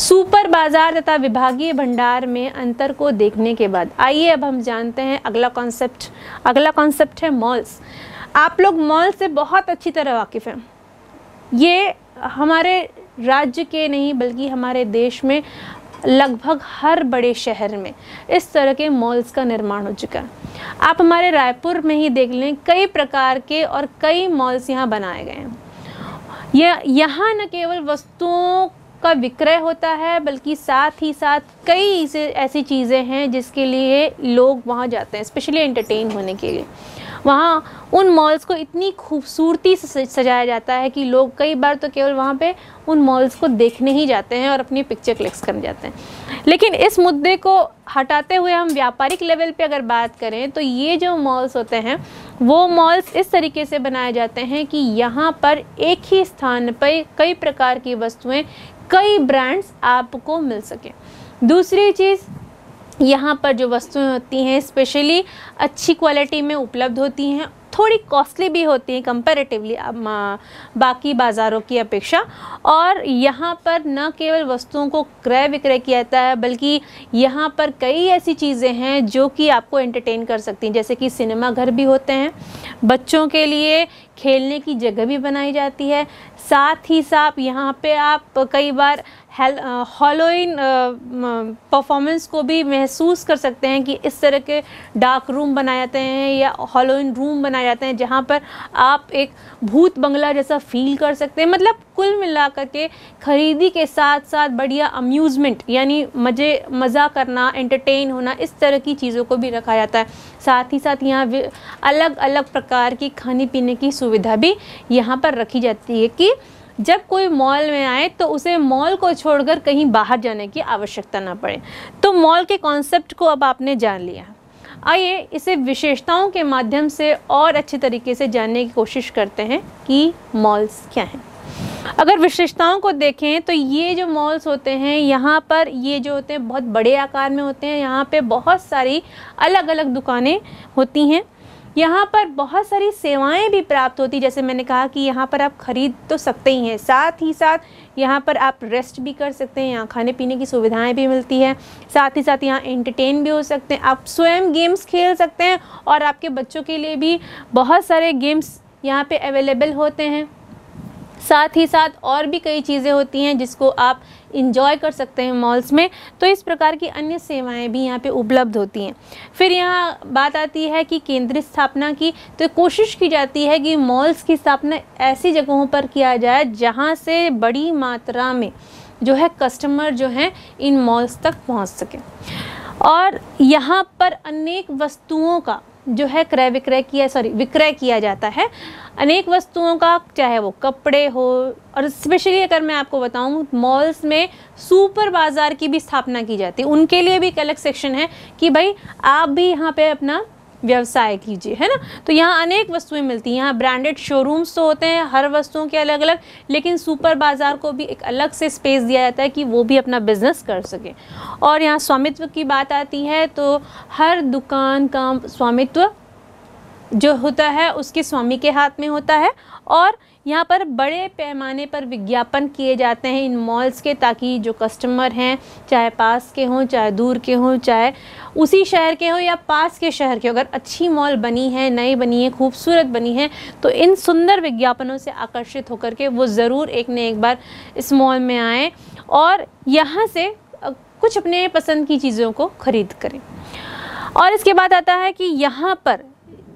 super बाजार तथा विभागीय भंडार में अंतर को देखने के बाद आइए अब हम जानते हैं अगला कॉन्सेप्ट अगला कॉन्सेप्ट है मॉल्स आप लोग मॉल से बहुत अच्छी तरह वाकिफ़ हैं ये हमारे राज्य के नहीं बल्कि हमारे देश में लगभग हर बड़े शहर में इस तरह के मॉल्स का निर्माण हो चुका है आप हमारे रायपुर में ही देख लें कई प्रकार के और कई मॉल्स यहाँ बनाए गए हैं यह यहाँ न केवल वस्तुओं का विक्रय होता है बल्कि साथ ही साथ कई ऐसी चीज़ें हैं जिसके लिए लोग वहाँ जाते हैं स्पेशली एंटरटेन होने के लिए वहाँ उन मॉल्स को इतनी खूबसूरती से सजाया जाता है कि लोग कई बार तो केवल वहाँ पे उन मॉल्स को देखने ही जाते हैं और अपनी पिक्चर क्लिक्स करने जाते हैं लेकिन इस मुद्दे को हटाते हुए हम व्यापारिक लेवल पे अगर बात करें तो ये जो मॉल्स होते हैं वो मॉल्स इस तरीके से बनाए जाते हैं कि यहाँ पर एक ही स्थान पर कई प्रकार की वस्तुएं कई ब्रांड्स आपको मिल सकें दूसरी चीज़ यहाँ पर जो वस्तुएं होती हैं स्पेशली अच्छी क्वालिटी में उपलब्ध होती हैं थोड़ी कॉस्टली भी होती हैं कंपेरेटिवली बाकी बाज़ारों की अपेक्षा और यहाँ पर न केवल वस्तुओं को क्रय विक्रय किया जाता है बल्कि यहाँ पर कई ऐसी चीज़ें हैं जो कि आपको एंटरटेन कर सकती हैं जैसे कि सिनेमा घर भी होते हैं बच्चों के लिए खेलने की जगह भी बनाई जाती है साथ ही साथ यहाँ पे आप कई बार हॉलोइन परफॉर्मेंस को भी महसूस कर सकते हैं कि इस तरह के डार्क रूम बनाए जाते हैं या हॉलोइन रूम बनाए जाते हैं जहाँ पर आप एक भूत बंगला जैसा फील कर सकते हैं मतलब कुल मिला के खरीदी के साथ साथ बढ़िया अम्यूज़मेंट यानी मज़े मज़ा करना एंटरटेन होना इस तरह की चीज़ों को भी रखा जाता है साथ ही साथ यहाँ अलग अलग प्रकार की खाने पीने की सुविधा भी यहाँ पर रखी जाती है कि जब कोई मॉल में आए तो उसे मॉल को छोड़कर कहीं बाहर जाने की आवश्यकता ना पड़े तो मॉल के कॉन्सेप्ट को अब आपने जान लिया आइए इसे विशेषताओं के माध्यम से और अच्छे तरीके से जानने की कोशिश करते हैं कि मॉल्स क्या हैं अगर विशेषताओं को देखें तो ये जो मॉल्स होते हैं यहाँ पर ये जो होते हैं बहुत बड़े आकार में होते हैं यहाँ पे बहुत सारी अलग अलग दुकानें होती हैं यहाँ पर बहुत सारी सेवाएं भी प्राप्त होती जैसे मैंने कहा कि यहाँ पर आप खरीद तो सकते ही हैं साथ ही साथ यहाँ पर आप रेस्ट भी कर सकते हैं यहाँ खाने पीने की सुविधाएं भी मिलती हैं साथ ही साथ यहाँ एंटरटेन भी हो सकते हैं आप स्वयं गेम्स खेल सकते हैं और आपके बच्चों के लिए भी बहुत सारे गेम्स यहाँ पर अवेलेबल होते हैं साथ ही साथ और भी कई चीज़ें होती हैं जिसको आप इंजॉय कर सकते हैं मॉल्स में तो इस प्रकार की अन्य सेवाएं भी यहाँ पे उपलब्ध होती हैं फिर यहाँ बात आती है कि केंद्र स्थापना की तो कोशिश की जाती है कि मॉल्स की स्थापना ऐसी जगहों पर किया जाए जहाँ से बड़ी मात्रा में जो है कस्टमर जो हैं इन मॉल्स तक पहुँच सकें और यहाँ पर अनेक वस्तुओं का जो है क्रय विक्रय किया सॉरी विक्रय किया जाता है अनेक वस्तुओं का चाहे वो कपड़े हो और स्पेशली अगर मैं आपको बताऊँ मॉल्स में सुपर बाज़ार की भी स्थापना की जाती है उनके लिए भी एक अलग सेक्शन है कि भाई आप भी यहाँ पे अपना व्यवसाय कीजिए है ना तो यहाँ अनेक वस्तुएं मिलती हैं यहाँ ब्रांडेड शोरूम्स तो होते हैं हर वस्तुओं के अलग अलग लेकिन सुपर बाज़ार को भी एक अलग से स्पेस दिया जाता है कि वो भी अपना बिजनेस कर सके और यहाँ स्वामित्व की बात आती है तो हर दुकान का स्वामित्व जो होता है उसके स्वामी के हाथ में होता है और यहाँ पर बड़े पैमाने पर विज्ञापन किए जाते हैं इन मॉल्स के ताकि जो कस्टमर हैं चाहे पास के हों चाहे दूर के हों चाहे उसी शहर के हों या पास के शहर के अगर अच्छी मॉल बनी है नई बनी है खूबसूरत बनी है तो इन सुंदर विज्ञापनों से आकर्षित होकर के वो ज़रूर एक न एक बार इस मॉल में आए और यहाँ से कुछ अपने पसंद की चीज़ों को ख़रीद करें और इसके बाद आता है कि यहाँ पर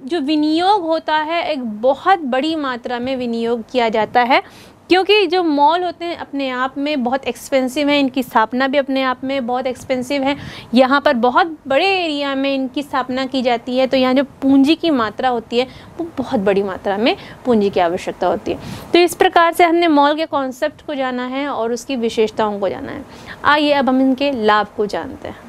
जो विनियोग होता है एक बहुत बड़ी मात्रा में विनियोग किया जाता है क्योंकि जो मॉल होते हैं अपने आप में बहुत एक्सपेंसिव हैं इनकी स्थापना भी अपने आप में बहुत एक्सपेंसिव है यहाँ पर बहुत बड़े एरिया में इनकी स्थापना की जाती है तो यहाँ जो पूंजी की मात्रा होती है वो बहुत बड़ी मात्रा में पूंजी की आवश्यकता होती है तो इस प्रकार से हमने मॉल के कॉन्सेप्ट को जाना है और उसकी विशेषताओं को जाना है आइए अब हम इनके लाभ को जानते हैं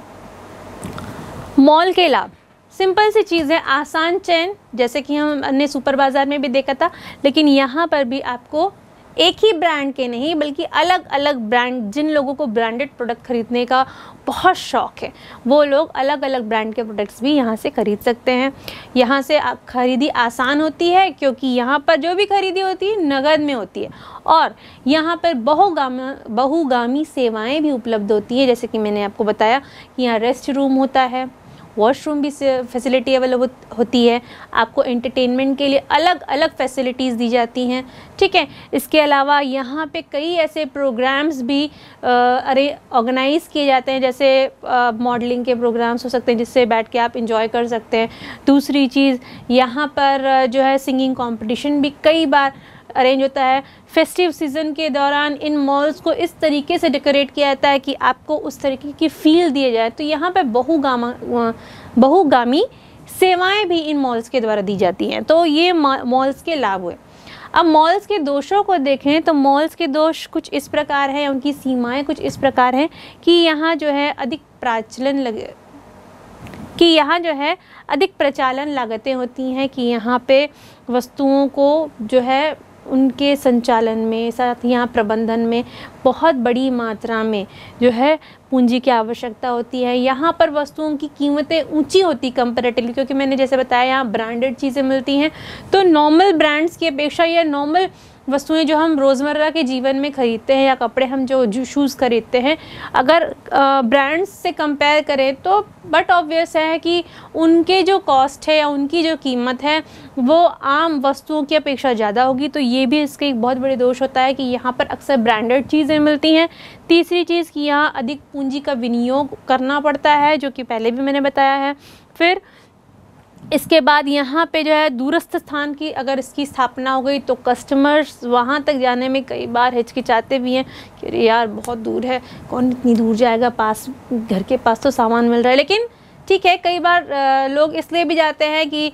मॉल के लाभ सिंपल सी चीज़ है आसान चैन जैसे कि हम अन्य सुपर बाज़ार में भी देखा था लेकिन यहाँ पर भी आपको एक ही ब्रांड के नहीं बल्कि अलग अलग ब्रांड जिन लोगों को ब्रांडेड प्रोडक्ट खरीदने का बहुत शौक है वो लोग अलग अलग ब्रांड के प्रोडक्ट्स भी यहाँ से ख़रीद सकते हैं यहाँ से ख़रीदी आसान होती है क्योंकि यहाँ पर जो भी खरीदी होती है नगद में होती है और यहाँ पर बहुगाम बहुगामी सेवाएं भी उपलब्ध होती हैं जैसे कि मैंने आपको बताया कि यहाँ रेस्ट रूम होता है वॉशरूम भी फैसिलिटी अवेलेबल होती है आपको एंटरटेनमेंट के लिए अलग अलग फैसिलिटीज़ दी जाती हैं ठीक है इसके अलावा यहाँ पे कई ऐसे प्रोग्राम्स भी अरे ऑर्गेनाइज़ किए जाते हैं जैसे मॉडलिंग के प्रोग्राम्स हो सकते हैं जिससे बैठ के आप इंजॉय कर सकते हैं दूसरी चीज़ यहाँ पर जो है सिंगिंग कॉम्पिटिशन भी कई बार अरेंज होता है फेस्टिव सीज़न के दौरान इन मॉल्स को इस तरीके से डेकोरेट किया जाता है कि आपको उस तरीके की फ़ील दिए जाए तो यहाँ पर बहुगामा बहुगामी सेवाएं भी इन मॉल्स के द्वारा दी जाती हैं तो ये मॉल्स के लाभ हुए अब मॉल्स के दोषों को देखें तो मॉल्स के दोष कुछ इस प्रकार हैं उनकी सीमाएं कुछ इस प्रकार हैं कि यहाँ जो है अधिक प्राचलन लगे कि यहाँ जो है अधिक प्रचालन लागतें होती हैं कि यहाँ पे वस्तुओं को जो है उनके संचालन में साथ यहाँ प्रबंधन में बहुत बड़ी मात्रा में जो है पूंजी की आवश्यकता होती है यहाँ पर वस्तुओं की कीमतें ऊंची होती कंपेरेटिवली क्योंकि मैंने जैसे बताया यहाँ ब्रांडेड चीज़ें मिलती हैं तो नॉर्मल ब्रांड्स की अपेक्षा या नॉर्मल वस्तुएं जो हम रोज़मर्रा के जीवन में ख़रीदते हैं या कपड़े हम जो शूज़ ख़रीदते हैं अगर ब्रांड्स से कंपेयर करें तो बट ऑब्वियस है कि उनके जो कॉस्ट है या उनकी जो कीमत है वो आम वस्तुओं की अपेक्षा ज़्यादा होगी तो ये भी इसके एक बहुत बड़े दोष होता है कि यहाँ पर अक्सर ब्रांडेड चीज़ें मिलती हैं तीसरी चीज़ कि यहाँ अधिक पूंजी का विनियोग करना पड़ता है जो कि पहले भी मैंने बताया है फिर इसके बाद यहाँ पे जो है दूरस्थ स्थान की अगर इसकी स्थापना हो गई तो कस्टमर्स वहाँ तक जाने में कई बार हिचकिचाते भी हैं कि अरे यार बहुत दूर है कौन इतनी दूर जाएगा पास घर के पास तो सामान मिल रहा है लेकिन ठीक है कई बार लोग इसलिए भी जाते हैं कि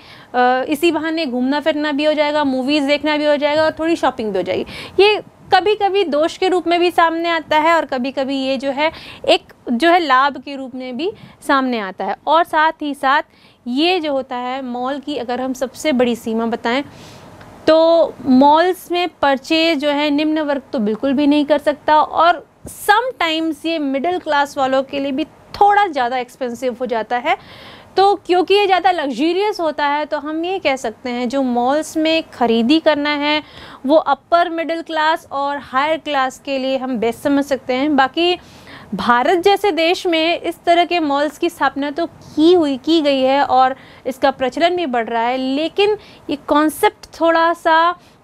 इसी बहाने घूमना फिरना भी हो जाएगा मूवीज़ देखना भी हो जाएगा और थोड़ी शॉपिंग भी हो जाएगी ये कभी कभी दोष के रूप में भी सामने आता है और कभी कभी ये जो है एक जो है लाभ के रूप में भी सामने आता है और साथ ही साथ ये जो होता है मॉल की अगर हम सबसे बड़ी सीमा बताएं तो मॉल्स में परचेज जो है निम्न वर्ग तो बिल्कुल भी नहीं कर सकता और समटाइम्स ये मिडिल क्लास वालों के लिए भी थोड़ा ज़्यादा एक्सपेंसिव हो जाता है तो क्योंकि ये ज़्यादा लग्जरियस होता है तो हम ये कह सकते हैं जो मॉल्स में ख़रीदी करना है वो अपर मिडिल क्लास और हायर क्लास के लिए हम बेस्ट समझ सकते हैं बाकी भारत जैसे देश में इस तरह के मॉल्स की स्थापना तो की हुई की गई है और इसका प्रचलन भी बढ़ रहा है लेकिन ये कॉन्सेप्ट थोड़ा सा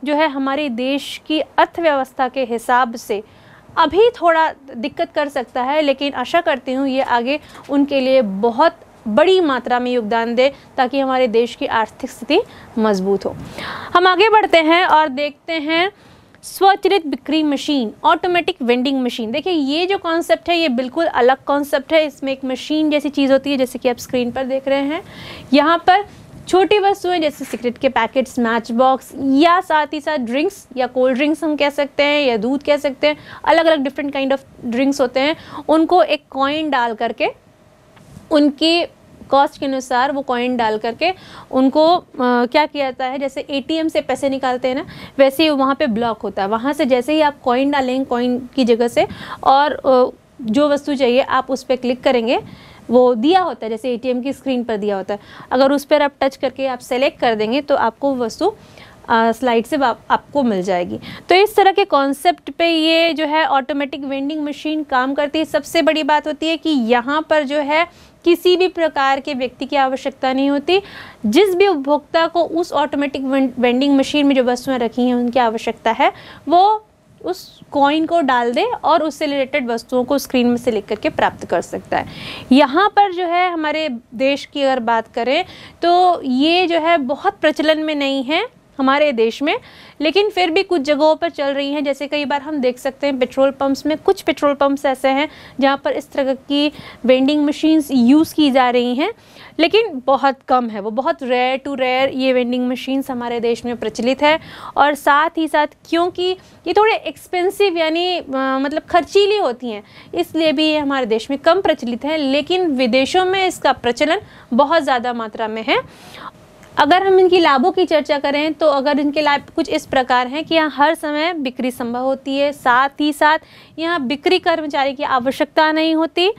जो है हमारे देश की अर्थव्यवस्था के हिसाब से अभी थोड़ा दिक्कत कर सकता है लेकिन आशा करती हूँ ये आगे उनके लिए बहुत बड़ी मात्रा में योगदान दे ताकि हमारे देश की आर्थिक स्थिति मजबूत हो हम आगे बढ़ते हैं और देखते हैं स्वचलित बिक्री मशीन ऑटोमेटिक वेंडिंग मशीन देखिए ये जो कॉन्सेप्ट है ये बिल्कुल अलग कॉन्सेप्ट है इसमें एक मशीन जैसी चीज़ होती है जैसे कि आप स्क्रीन पर देख रहे हैं यहाँ पर छोटी वस्तुएं जैसे सिगरेट के पैकेट्स मैच बॉक्स या साथ ही साथ ड्रिंक्स या कोल्ड ड्रिंक्स हम कह सकते हैं या दूध कह सकते हैं अलग अलग डिफरेंट काइंड ऑफ ड्रिंक्स होते हैं उनको एक कॉइन डाल करके उनके कॉस्ट के अनुसार वो कॉइन डाल करके उनको आ, क्या किया जाता है जैसे ए से पैसे निकालते हैं ना वैसे ही वहाँ पर ब्लॉक होता है वहाँ से जैसे ही आप कॉइन डालेंगे कॉइन की जगह से और जो वस्तु चाहिए आप उस पर क्लिक करेंगे वो दिया होता है जैसे एटीएम की स्क्रीन पर दिया होता है अगर उस पर आप टच करके आप सेलेक्ट कर देंगे तो आपको वस्तु स्लाइड से आप, आपको मिल जाएगी तो इस तरह के कॉन्सेप्ट पे ये जो है ऑटोमेटिक वेंडिंग मशीन काम करती है सबसे बड़ी बात होती है कि यहाँ पर जो है किसी भी प्रकार के व्यक्ति की आवश्यकता नहीं होती जिस भी उपभोक्ता को उस ऑटोमेटिक वेंडिंग मशीन में जो वस्तुएं रखी हैं उनकी आवश्यकता है वो उस कॉइन को डाल दे और उससे रिलेटेड वस्तुओं को स्क्रीन में से लिख करके प्राप्त कर सकता है यहाँ पर जो है हमारे देश की अगर बात करें तो ये जो है बहुत प्रचलन में नहीं है हमारे देश में लेकिन फिर भी कुछ जगहों पर चल रही हैं जैसे कई बार हम देख सकते हैं पेट्रोल पंप्स में कुछ पेट्रोल पंप्स ऐसे हैं जहाँ पर इस तरह की वेंडिंग मशीन्स यूज़ की जा रही हैं लेकिन बहुत कम है वो बहुत रेयर टू रेयर ये वेंडिंग मशीन्स हमारे देश में प्रचलित है और साथ ही साथ क्योंकि ये थोड़े एक्सपेंसिव यानी मतलब खर्चीली होती हैं इसलिए भी ये हमारे देश में कम प्रचलित हैं लेकिन विदेशों में इसका प्रचलन बहुत ज़्यादा मात्रा में है अगर हम इनकी लाभों की चर्चा करें तो अगर इनके लाभ कुछ इस प्रकार हैं कि यहाँ हर समय बिक्री संभव होती है साथ ही साथ यहाँ बिक्री कर्मचारी की आवश्यकता नहीं होती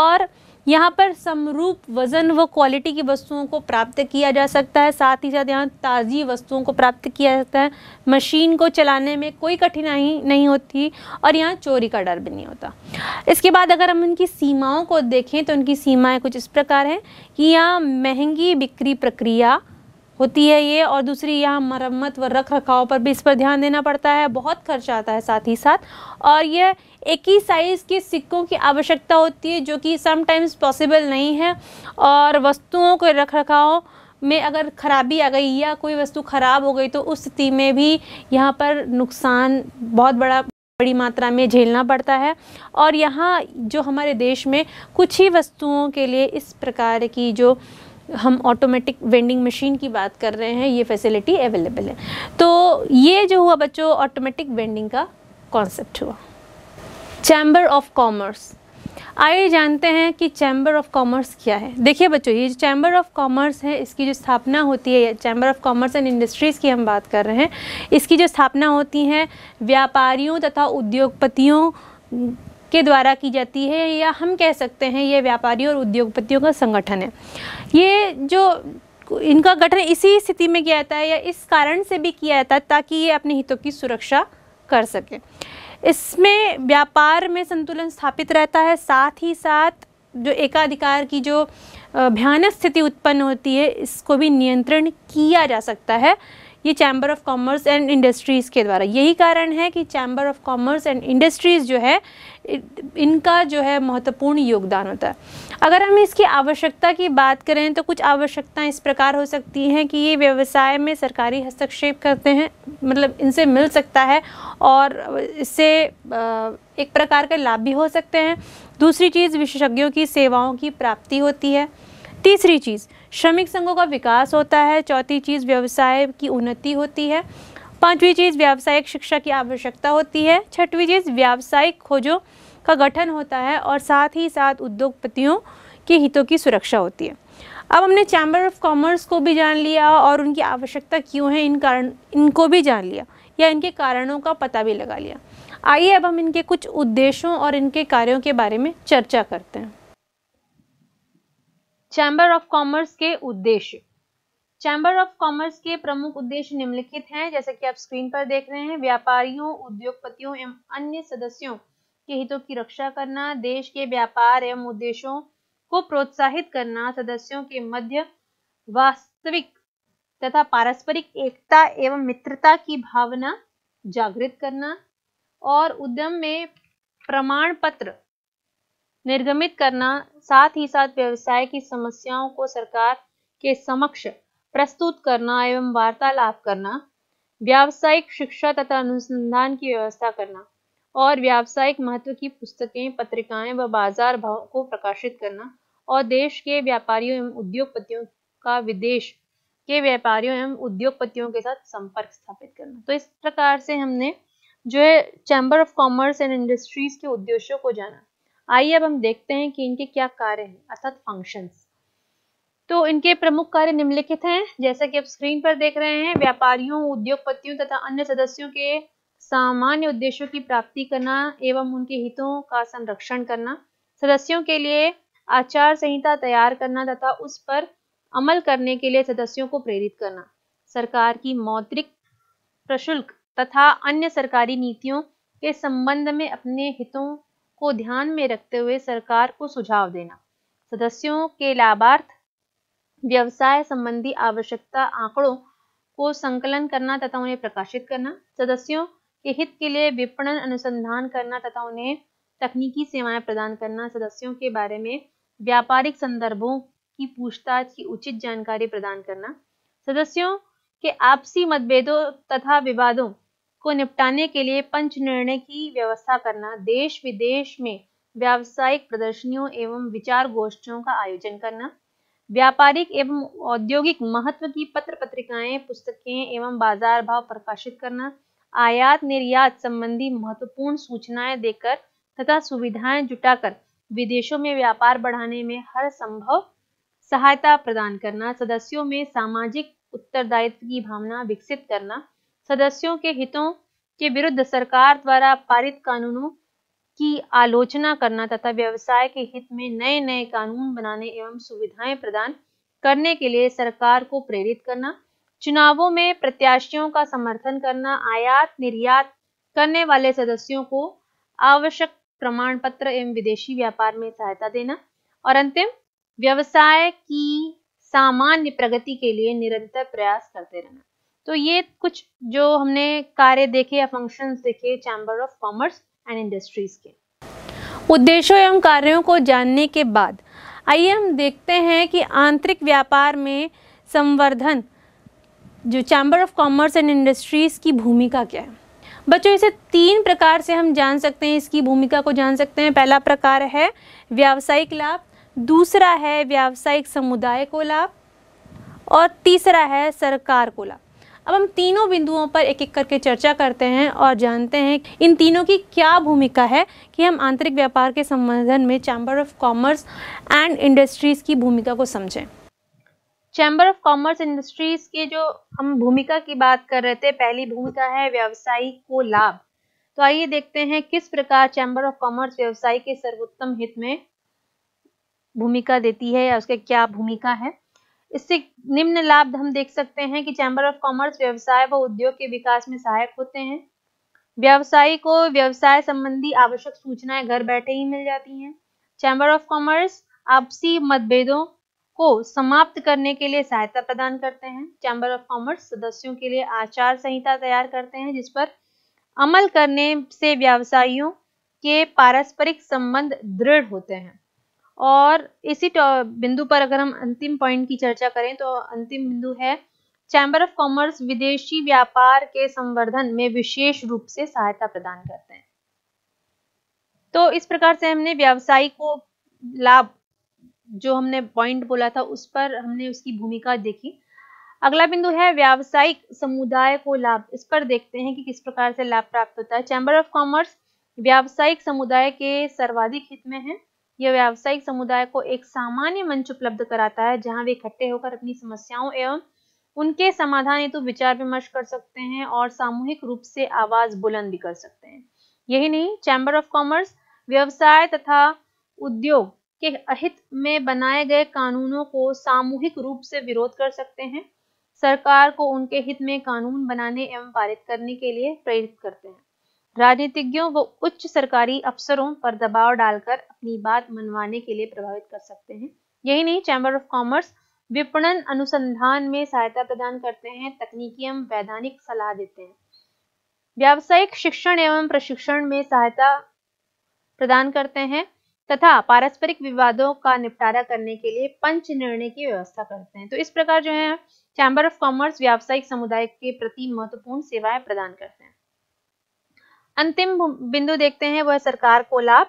और यहाँ पर समरूप वज़न व क्वालिटी की वस्तुओं को प्राप्त किया जा सकता है साथ ही साथ यहाँ ताज़ी वस्तुओं को प्राप्त किया जा सकता है मशीन को चलाने में कोई कठिनाई नहीं होती और यहाँ चोरी का डर भी नहीं होता इसके बाद अगर हम इनकी सीमाओं को देखें तो इनकी सीमाएं कुछ इस प्रकार हैं कि यहाँ महंगी बिक्री प्रक्रिया होती है ये और दूसरी यहाँ मरम्मत व रख रखाव पर भी इस पर ध्यान देना पड़ता है बहुत खर्च आता है साथ ही साथ और यह एक ही साइज़ के सिक्कों की आवश्यकता होती है जो कि समटाइम्स पॉसिबल नहीं है और वस्तुओं के रख रखाव में अगर ख़राबी आ गई या कोई वस्तु ख़राब हो गई तो उस स्थिति में भी यहाँ पर नुकसान बहुत बड़ा बड़ी मात्रा में झेलना पड़ता है और यहाँ जो हमारे देश में कुछ ही वस्तुओं के लिए इस प्रकार की जो हम ऑटोमेटिक वेंडिंग मशीन की बात कर रहे हैं ये फैसिलिटी अवेलेबल है तो ये जो हुआ बच्चों ऑटोमेटिक वेंडिंग का कॉन्सेप्ट हुआ चैम्बर ऑफ कॉमर्स आइए जानते हैं कि चैम्बर ऑफ कॉमर्स क्या है देखिए बच्चों ये जो चैम्बर ऑफ कॉमर्स है इसकी जो स्थापना होती है chamber of commerce and industries की हम बात कर रहे हैं इसकी जो स्थापना होती है व्यापारियों तथा उद्योगपतियों के द्वारा की जाती है या हम कह सकते हैं ये व्यापारियों और उद्योगपतियों का संगठन है ये जो इनका गठन इसी स्थिति में किया जाता है या इस कारण से भी किया जाता है ताकि ये अपने हितों की सुरक्षा कर सके इसमें व्यापार में संतुलन स्थापित रहता है साथ ही साथ जो एकाधिकार की जो भयानक स्थिति उत्पन्न होती है इसको भी नियंत्रण किया जा सकता है ये chamber of commerce and industries के द्वारा यही कारण है कि chamber of commerce and industries जो है इनका जो है महत्वपूर्ण योगदान होता है अगर हम इसकी आवश्यकता की बात करें तो कुछ आवश्यकताएं इस प्रकार हो सकती हैं कि ये व्यवसाय में सरकारी हस्तक्षेप करते हैं मतलब इनसे मिल सकता है और इससे एक प्रकार का लाभ भी हो सकते हैं दूसरी चीज़ विशेषज्ञों की सेवाओं की प्राप्ति होती है तीसरी चीज़ श्रमिक संघों का विकास होता है चौथी चीज़ व्यवसाय की उन्नति होती है पांचवी चीज़ व्यावसायिक शिक्षा की आवश्यकता होती है छठवीं चीज़ व्यावसायिक खोजों का गठन होता है और साथ ही साथ उद्योगपतियों के हितों की सुरक्षा होती है अब हमने चैम्बर ऑफ कॉमर्स को भी जान लिया और उनकी आवश्यकता क्यों है इन कारण इनको भी जान लिया या इनके कारणों का पता भी लगा लिया आइए अब हम इनके कुछ उद्देश्यों और इनके कार्यों के बारे में चर्चा करते हैं चैम्बर ऑफ कॉमर्स के उद्देश्य चैम्बर ऑफ कॉमर्स के प्रमुख उद्देश्य निम्नलिखित हैं जैसे कि आप स्क्रीन पर देख रहे हैं व्यापारियों उद्योगपतियों एवं अन्य सदस्यों के हितों की रक्षा करना देश के व्यापार एवं उद्देश्यों को प्रोत्साहित करना सदस्यों के मध्य वास्तविक तथा पारस्परिक एकता एवं मित्रता की भावना जागृत करना और उद्यम में प्रमाण पत्र निर्गमित करना साथ ही साथ व्यवसाय की समस्याओं को सरकार के समक्ष प्रस्तुत करना एवं वार्तालाप करना व्यावसायिक शिक्षा तथा अनुसंधान की व्यवस्था करना और व्यावसायिक महत्व की पुस्तकें पत्रिकाएं व बाजार भाव को प्रकाशित करना और देश के व्यापारियों एवं उद्योगपतियों का विदेश के व्यापारियों एवं उद्योगपतियों के साथ संपर्क स्थापित करना तो इस प्रकार से हमने जो है chamber of commerce and industries के उद्देश्यों को जाना आइए अब हम देखते हैं कि इनके क्या कार्य हैं अर्थात फंक्शंस तो इनके प्रमुख कार्य निम्नलिखित हैं जैसा कि आप स्क्रीन पर देख रहे हैं व्यापारियों उद्योगपतियों तथा अन्य सदस्यों के सामान्य उद्देश्यों की प्राप्ति करना एवं उनके हितों का संरक्षण करना सदस्यों के लिए आचार संहिता तैयार करना तथा उस पर अमल करने के लिए सदस्यों को प्रेरित करना सरकार की मौद्रिक प्रशुल्क तथा अन्य सरकारी नीतियों के संबंध में अपने हितों को ध्यान में रखते हुए सरकार को सुझाव देना सदस्यों के लाभार्थ व्यवसाय संबंधी आवश्यकता आंकड़ों को संकलन करना तथा उन्हें प्रकाशित करना सदस्यों के हित के लिए विपणन अनुसंधान करना तथा उन्हें तकनीकी सेवाएं प्रदान करना सदस्यों के बारे में व्यापारिक संदर्भों की पूछताछ की उचित जानकारी प्रदान करना सदस्यों के आपसी मतभेदों तथा विवादों को निपटाने के लिए पंच निर्णय की व्यवस्था करना देश विदेश में व्यावसायिक प्रदर्शनियों एवं विचार गोष्ठियों का आयोजन करना व्यापारिक एवं औद्योगिक महत्व की पत्र पत्रिकाएं पुस्तकें एवं बाजार भाव प्रकाशित करना आयात निर्यात संबंधी महत्वपूर्ण सूचनाएं देकर तथा सुविधाएं जुटाकर विदेशों में व्यापार बढ़ाने में हर संभव सहायता प्रदान करना सदस्यों में सामाजिक उत्तरदायित्व की भावना विकसित करना सदस्यों के हितों के विरुद्ध सरकार द्वारा पारित कानूनों की आलोचना करना तथा व्यवसाय के हित में नए नए कानून बनाने एवं सुविधाएं प्रदान करने के लिए सरकार को प्रेरित करना चुनावों में प्रत्याशियों का समर्थन करना आयात निर्यात करने वाले सदस्यों को आवश्यक प्रमाण पत्र एवं विदेशी व्यापार में सहायता देना और अंतिम व्यवसाय की सामान्य प्रगति के लिए निरंतर प्रयास करते रहना तो ये कुछ जो हमने कार्य देखे या फंक्शंस देखे chamber of commerce and industries के उद्देश्यों एवं कार्यों को जानने के बाद आइए हम देखते हैं कि आंतरिक व्यापार में संवर्धन जो chamber of commerce and industries की भूमिका क्या है बच्चों इसे तीन प्रकार से हम जान सकते हैं इसकी भूमिका को जान सकते हैं पहला प्रकार है व्यावसायिक लाभ दूसरा है व्यावसायिक समुदाय को लाभ और तीसरा है सरकार को लाभ अब हम तीनों बिंदुओं पर एक एक करके चर्चा करते हैं और जानते हैं इन तीनों की क्या भूमिका है कि हम आंतरिक व्यापार के संबंधन में chamber of commerce and industries की भूमिका को समझें चैम्बर ऑफ कॉमर्स इंडस्ट्रीज़ की जो हम भूमिका की बात कर रहे थे पहली भूमिका है व्यवसायी को लाभ तो आइए देखते हैं किस प्रकार चैम्बर ऑफ कॉमर्स व्यवसायी के सर्वोत्तम हित में भूमिका देती है या उसके क्या भूमिका है इससे निम्न लाभ हम देख सकते हैं कि चैम्बर ऑफ कॉमर्स व्यवसाय व उद्योग के विकास में सहायक होते हैं व्यवसायी को व्यवसाय संबंधी आवश्यक सूचनाएं घर बैठे ही मिल जाती हैं चैम्बर ऑफ कॉमर्स आपसी मतभेदों को समाप्त करने के लिए सहायता प्रदान करते हैं चैम्बर ऑफ कॉमर्स सदस्यों के लिए आचार संहिता तैयार करते हैं जिस पर अमल करने से व्यवसायियों के पारस्परिक संबंध दृढ़ होते हैं और इसी बिंदु पर अगर हम अंतिम पॉइंट की चर्चा करें तो अंतिम बिंदु है चैम्बर ऑफ कॉमर्स विदेशी व्यापार के संवर्धन में विशेष रूप से सहायता प्रदान करते हैं तो इस प्रकार से हमने व्यवसायिक को लाभ जो हमने पॉइंट बोला था उस पर हमने उसकी भूमिका देखी अगला बिंदु है व्यावसायिक समुदाय को लाभ इस पर देखते हैं कि किस प्रकार से लाभ प्राप्त होता है चैम्बर ऑफ कॉमर्स व्यावसायिक समुदाय के सर्वाधिक हित में है यह व्यावसायिक समुदाय को एक सामान्य मंच उपलब्ध कराता है जहां वे इकट्ठे होकर अपनी समस्याओं एवं उनके समाधान हेतु विचार विमर्श कर सकते हैं और सामूहिक रूप से आवाज बुलंद कर सकते हैं यही नहीं चैम्बर ऑफ कॉमर्स व्यवसाय तथा उद्योग के अहित में बनाए गए कानूनों को सामूहिक रूप से विरोध कर सकते हैं सरकार को उनके हित में कानून बनाने एवं पारित करने के लिए प्रेरित करते हैं राजनीतिज्ञों व उच्च सरकारी अफसरों पर दबाव डालकर अपनी बात मनवाने के लिए प्रभावित कर सकते हैं यही नहीं चैम्बर ऑफ कॉमर्स विपणन अनुसंधान में सहायता प्रदान करते हैं तकनीकी एवं वैधानिक सलाह देते हैं व्यावसायिक शिक्षण एवं प्रशिक्षण में सहायता प्रदान करते हैं तथा पारस्परिक विवादों का निपटारा करने के लिए पंच निर्णय की व्यवस्था करते हैं तो इस प्रकार जो है चैम्बर ऑफ कॉमर्स व्यावसायिक समुदाय के प्रति महत्वपूर्ण सेवाएं प्रदान करते हैं अंतिम बिंदु देखते हैं वह सरकार को लाभ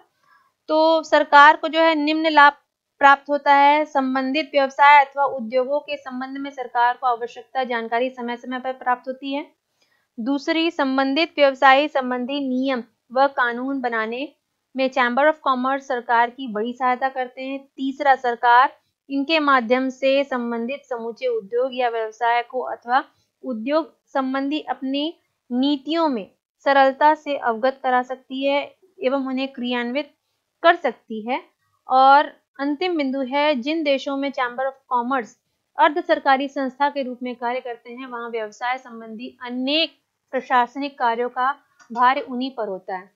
तो सरकार को जो है निम्न लाभ प्राप्त होता है संबंधित व्यवसाय अथवा उद्योगों के संबंध में सरकार को आवश्यकता जानकारी समय समय पर प्राप्त होती है दूसरी संबंधित व्यवसाय संबंधी नियम व कानून बनाने में चैम्बर ऑफ कॉमर्स सरकार की बड़ी सहायता करते हैं तीसरा सरकार इनके माध्यम से संबंधित समूचे उद्योग या व्यवसाय को अथवा उद्योग संबंधी अपनी नीतियों में सरलता से अवगत करा सकती है एवं उन्हें क्रियान्वित कर सकती है और अंतिम बिंदु है जिन देशों में चैम्बर ऑफ कॉमर्स अर्ध सरकारी संस्था के रूप में कार्य करते हैं वहां व्यवसाय संबंधी अनेक प्रशासनिक कार्यों का भार उन्हीं पर होता है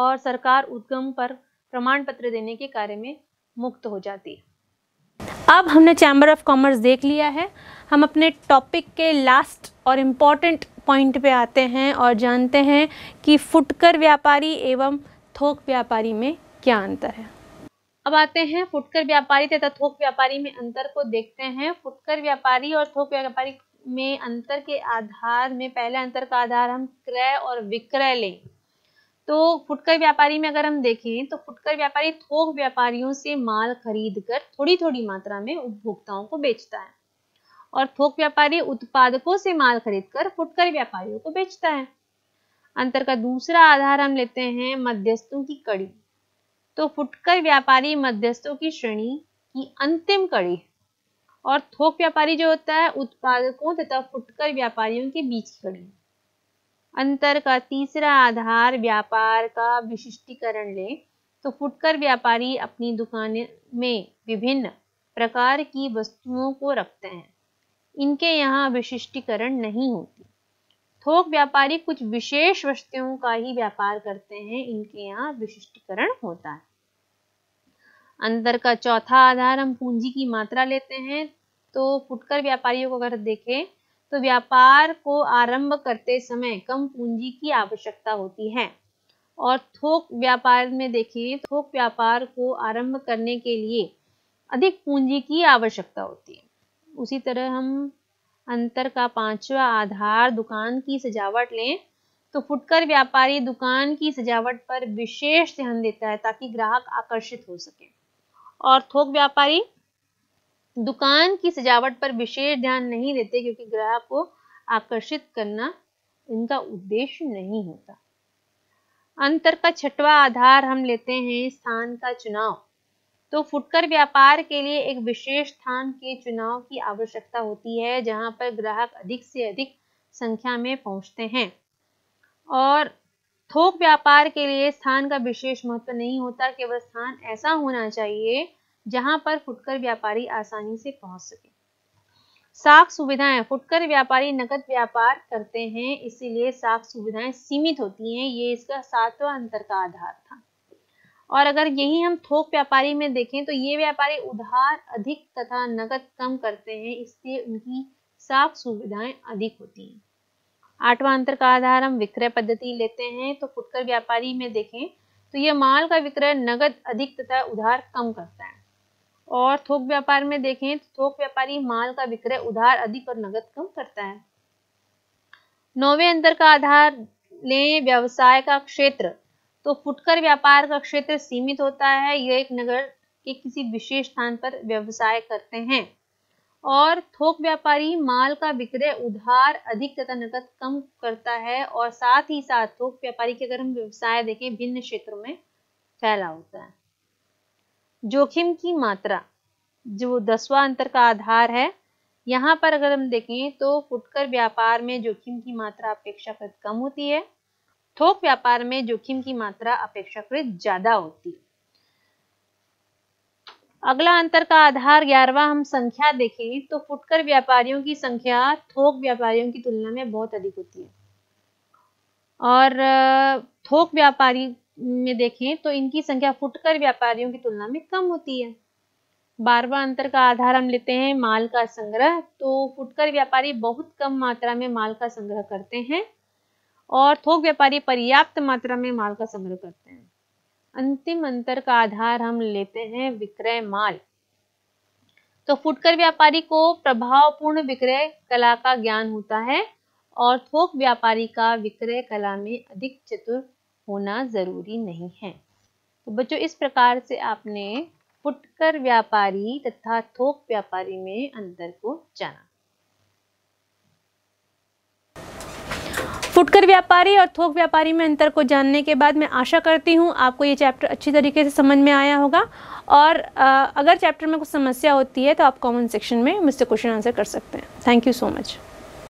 और सरकार उद्गम पर प्रमाण पत्र देने के कार्य में मुक्त हो जाती है अब हमने चैम्बर ऑफ कॉमर्स देख लिया है हम अपने टॉपिक के लास्ट और इम्पॉर्टेंट पॉइंट पे आते हैं और जानते हैं कि फुटकर व्यापारी एवं थोक व्यापारी में क्या अंतर है अब आते हैं फुटकर व्यापारी तथा थोक व्यापारी में अंतर को देखते हैं फुटकर व्यापारी और थोक व्यापारी में अंतर के आधार में पहले अंतर का आधार हम क्रय और विक्रय लें तो फुटकर व्यापारी में अगर हम देखें तो फुटकर व्यापारी थोक व्यापारियों से माल खरीद कर थोड़ी थोड़ी मात्रा में उपभोक्ताओं को बेचता है और थोक व्यापारी उत्पादकों से माल खरीदकर फुटकर व्यापारियों को बेचता है अंतर का दूसरा आधार हम लेते हैं मध्यस्थों की कड़ी तो फुटकर व्यापारी मध्यस्थों की श्रेणी की अंतिम कड़ी और थोक व्यापारी जो होता है उत्पादकों तथा फुटकर व्यापारियों के बीच की कड़ी अंतर का तीसरा आधार व्यापार का विशिष्टीकरण ले तो फुटकर व्यापारी अपनी दुकान में विभिन्न प्रकार की वस्तुओं को रखते हैं इनके यहाँ विशिष्टीकरण नहीं होती थोक व्यापारी कुछ विशेष वस्तुओं का ही व्यापार करते हैं इनके यहाँ विशिष्टीकरण होता है अंतर का चौथा आधार हम पूंजी की मात्रा लेते हैं तो फुटकर व्यापारियों को अगर देखें तो व्यापार को आरंभ करते समय कम पूंजी की आवश्यकता होती है और थोक व्यापार में देखें तो थोक व्यापार को आरंभ करने के लिए अधिक पूंजी की आवश्यकता होती है उसी तरह हम अंतर का पांचवा आधार दुकान की सजावट लें तो फुटकर व्यापारी दुकान की सजावट पर विशेष ध्यान देता है ताकि ग्राहक आकर्षित हो सके और थोक व्यापारी दुकान की सजावट पर विशेष ध्यान नहीं देते क्योंकि ग्राहक को आकर्षित करना इनका उद्देश्य नहीं होता अंतर का छठवा आधार हम लेते हैं स्थान का चुनाव तो फुटकर व्यापार के लिए एक विशेष स्थान के चुनाव की आवश्यकता होती है जहां पर ग्राहक अधिक से अधिक संख्या में पहुंचते हैं और थोक व्यापार के लिए स्थान का विशेष महत्व नहीं होता केवल स्थान ऐसा होना चाहिए जहां पर फुटकर व्यापारी आसानी से पहुंच सके साख सुविधाएं फुटकर व्यापारी नकद व्यापार करते हैं इसीलिए साख सुविधाएं सीमित होती हैं ये इसका सातवां अंतर का आधार था और अगर यही हम थोक व्यापारी में देखें तो ये व्यापारी उधार अधिक तथा नकद कम करते हैं इसलिए उनकी साफ सुविधाएं अधिक होती हैं आठवां अंतर का आधार हम विक्रय पद्धति लेते हैं तो फुटकर व्यापारी में देखें तो ये माल का विक्रय नगद अधिक तथा उधार कम करता है और थोक व्यापार में देखें तो थोक व्यापारी माल का विक्रय उधार अधिक और नगद कम करता है नौवे अंतर का आधार लें व्यवसाय का क्षेत्र तो फुटकर व्यापार का क्षेत्र सीमित होता है यह एक नगर के किसी विशेष स्थान पर व्यवसाय करते हैं और थोक व्यापारी माल का विक्रय उधार अधिक तथा नकद कम करता है और साथ ही साथ थोक व्यापारी के अगर हम व्यवसाय देखें भिन्न क्षेत्रों में फैला होता है जोखिम की मात्रा जो दसवां अंतर का आधार है यहाँ पर अगर हम देखें तो फुटकर व्यापार में जोखिम की मात्रा अपेक्षाकृत कम होती है थोक व्यापार में जोखिम की मात्रा अपेक्षाकृत ज्यादा होती है अगला अंतर का आधार ग्यारहवा हम संख्या देखें तो फुटकर व्यापारियों की संख्या थोक व्यापारियों की तुलना में बहुत अधिक होती है और थोक व्यापारी में देखें तो इनकी संख्या फुटकर व्यापारियों की तुलना में कम होती है बारवा अंतर का आधार हम लेते हैं माल का संग्रह तो फुटकर व्यापारी बहुत कम मात्रा में माल का संग्रह करते हैं और थोक व्यापारी पर्याप्त मात्रा में माल का संग्रह करते हैं अंतिम अंतर का आधार हम लेते हैं विक्रय माल तो फुटकर व्यापारी को प्रभावपूर्ण विक्रय कला का ज्ञान होता है और थोक व्यापारी का विक्रय कला में अधिक चतुर होना जरूरी नहीं है तो बच्चों इस प्रकार से आपने फुटकर व्यापारी तथा थोक व्यापारी में अंतर को जाना फुटकर व्यापारी और थोक व्यापारी में अंतर को जानने के बाद मैं आशा करती हूँ आपको ये चैप्टर अच्छी तरीके से समझ में आया होगा और आ, अगर चैप्टर में कुछ समस्या होती है तो आप कमेंट सेक्शन में मुझसे क्वेश्चन आंसर कर सकते हैं थैंक यू सो मच